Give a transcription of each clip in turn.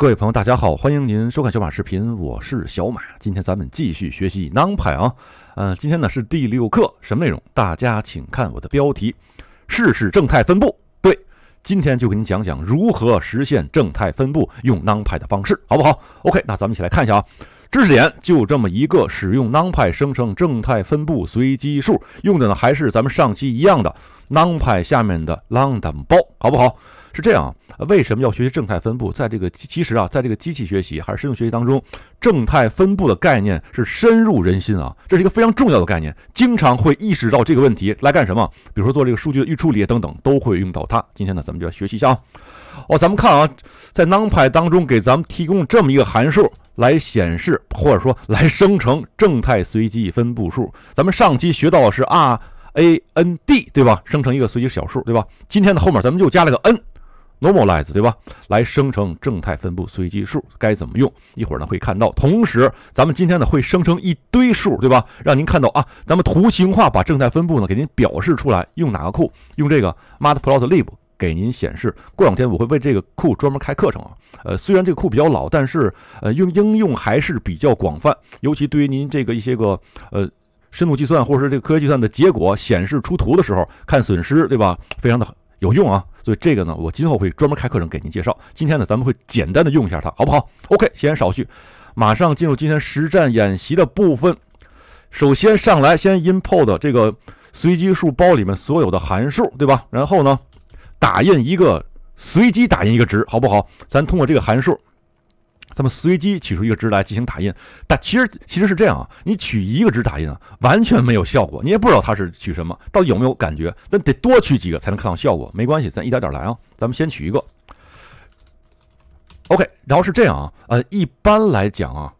各位朋友，大家好，欢迎您收看小马视频，我是小马。今天咱们继续学习 NumPy 啊，呃，今天呢是第六课，什么内容？大家请看我的标题：试试正态分布。对，今天就给您讲讲如何实现正态分布，用 NumPy 的方式，好不好？OK，那咱们一起来看一下啊，知识点就这么一个，使用 NumPy 生成正态分布随机数，用的呢还是咱们上期一样的 NumPy 下面的 l a n d o 包，好不好？是这样，为什么要学习正态分布？在这个其实啊，在这个机器学习还是深度学习当中，正态分布的概念是深入人心啊，这是一个非常重要的概念，经常会意识到这个问题来干什么？比如说做这个数据的预处理等等，都会用到它。今天呢，咱们就来学习一下啊。哦，咱们看啊，在 NumPy 当中给咱们提供这么一个函数来显示或者说来生成正态随机分布数。咱们上期学到的是 R A N D 对吧？生成一个随机小数对吧？今天的后面咱们又加了个 N。Normalize 对吧？来生成正态分布随机数，该怎么用？一会儿呢会看到。同时，咱们今天呢会生成一堆数，对吧？让您看到啊，咱们图形化把正态分布呢给您表示出来。用哪个库？用这个 Matplotlib 给您显示。过两天我会为这个库专门开课程啊。呃，虽然这个库比较老，但是呃用应用还是比较广泛，尤其对于您这个一些个呃深度计算或者是这个科学计算的结果显示出图的时候看损失，对吧？非常的。有用啊，所以这个呢，我今后会专门开课程给您介绍。今天呢，咱们会简单的用一下它，好不好？OK，闲言少叙，马上进入今天实战演习的部分。首先上来，先 import 这个随机数包里面所有的函数，对吧？然后呢，打印一个随机，打印一个值，好不好？咱通过这个函数。咱们随机取出一个值来进行打印，但其实其实是这样啊，你取一个值打印啊，完全没有效果，你也不知道它是取什么，到底有没有感觉？咱得多取几个才能看到效果。没关系，咱一点点来啊，咱们先取一个，OK，然后是这样啊，呃，一般来讲啊。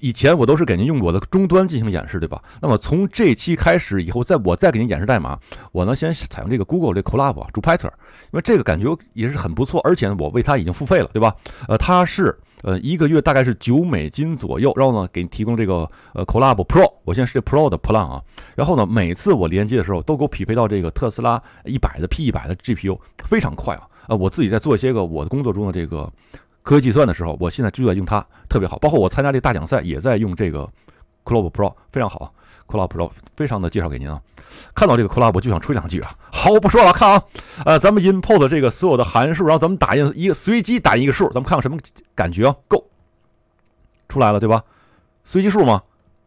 以前我都是给您用我的终端进行演示，对吧？那么从这期开始以后，再我再给您演示代码，我呢先采用这个 Google 这 Colab 主 Python，因为这个感觉也是很不错，而且呢我为它已经付费了，对吧？呃，它是呃一个月大概是九美金左右，然后呢给您提供这个呃 Colab Pro，我现在是 Pro 的 Plan 啊，然后呢每次我连接的时候都给我匹配到这个特斯拉一百的 P 一百的 GPU，非常快啊！啊，我自己在做一些个我的工作中的这个。科学计算的时候，我现在就在用它，特别好。包括我参加这大奖赛也在用这个 Club Pro，非常好。Club Pro 非常的介绍给您啊！看到这个 Club，我就想吹两句啊！好，我不说了，看啊！呃，咱们 import 这个所有的函数，然后咱们打印一个随机打印一个数，咱们看看什么感觉。Go，出来了，对吧？随机数吗？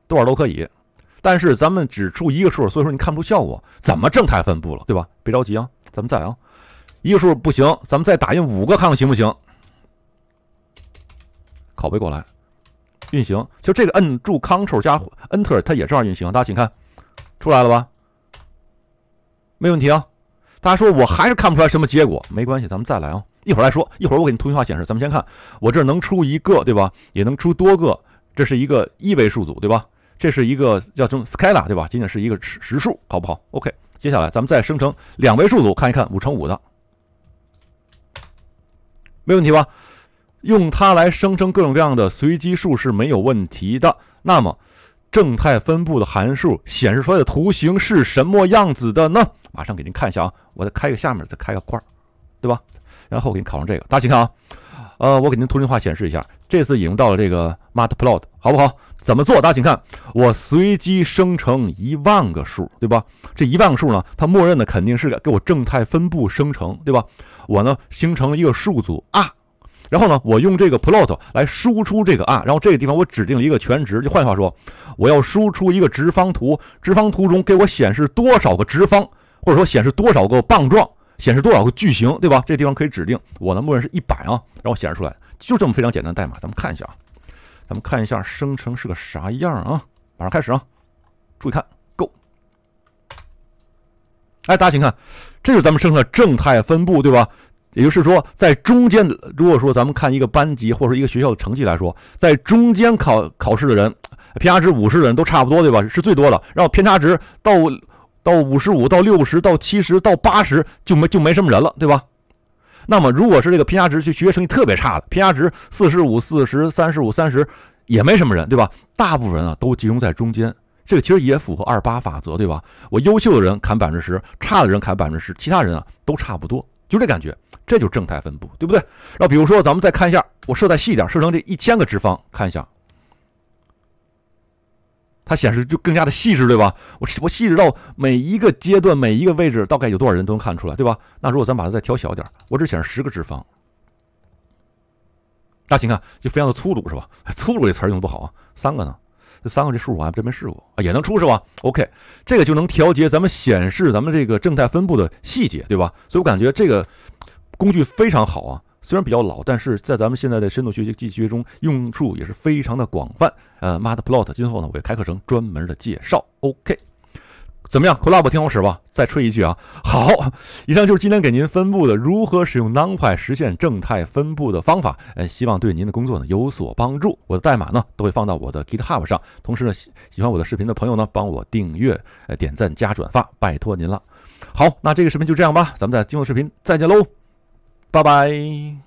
多少都可以，但是咱们只出一个数，所以说你看不出效果，怎么正态分布了，对吧？别着急啊，咱们再啊，一个数不行，咱们再打印五个，看看行不行。拷贝过来，运行，就这个摁住 c t r l 加 Enter，它也这样运行。大家请看，出来了吧？没问题啊。大家说，我还是看不出来什么结果。没关系，咱们再来啊。一会儿再说，一会儿我给你图形化显示。咱们先看，我这能出一个，对吧？也能出多个，这是一个一维数组，对吧？这是一个叫什么 Scala，对吧？仅仅是一个实实数，好不好？OK，接下来咱们再生成两维数组，看一看五乘五的，没问题吧？用它来生成各种各样的随机数是没有问题的。那么，正态分布的函数显示出来的图形是什么样子的呢？马上给您看一下啊！我再开个下面，再开个罐儿，对吧？然后我给你考上这个，大家请看啊！呃，我给您图形化显示一下。这次引用到了这个 Matplotlib，好不好？怎么做？大家请看，我随机生成一万个数，对吧？这一万个数呢，它默认的肯定是给我正态分布生成，对吧？我呢，形成了一个数组啊。然后呢，我用这个 plot 来输出这个啊，然后这个地方我指定一个全值，就换句话说，我要输出一个直方图，直方图中给我显示多少个直方，或者说显示多少个棒状，显示多少个矩形，对吧？这地方可以指定，我呢默认是一百啊，然后显示出来，就这么非常简单的代码，咱们看一下啊，咱们看一下生成是个啥样啊，马上开始啊，注意看，Go，哎，大家请看，这就是咱们生成的正态分布，对吧？也就是说，在中间，如果说咱们看一个班级或者一个学校的成绩来说，在中间考考试的人，偏差值五十的人都差不多，对吧？是最多的。然后偏差值到到五十五、到六十、到七十、到八十就没就没什么人了，对吧？那么如果是这个偏差值学学习成绩特别差的，偏差值四十五、四十三十五、三十，也没什么人，对吧？大部分人啊都集中在中间，这个其实也符合二八法则，对吧？我优秀的人砍百分之十，差的人砍百分之十，其他人啊都差不多。就这感觉，这就是正态分布，对不对？然后比如说，咱们再看一下，我设再细一点，设成这一千个直方，看一下，它显示就更加的细致，对吧？我我细致到每一个阶段、每一个位置，大概有多少人都能看出来，对吧？那如果咱把它再调小点，我只显示十个直方，那行看就非常的粗鲁，是吧？粗鲁这词儿用的不好啊，三个呢。这三个这数我还真没试过，也能出是吧？OK，这个就能调节咱们显示咱们这个正态分布的细节，对吧？所以我感觉这个工具非常好啊，虽然比较老，但是在咱们现在的深度学习机器学中用处也是非常的广泛。呃，Matplotlib，今后呢我会开课程专门的介绍。OK。怎么样，Club 挺好使吧？再吹一句啊，好。以上就是今天给您分布的如何使用 NumPy 实现正态分布的方法，呃，希望对您的工作呢有所帮助。我的代码呢都会放到我的 GitHub 上，同时呢，喜欢我的视频的朋友呢，帮我订阅、呃点赞、加转发，拜托您了。好，那这个视频就这样吧，咱们在今后视频再见喽，拜拜。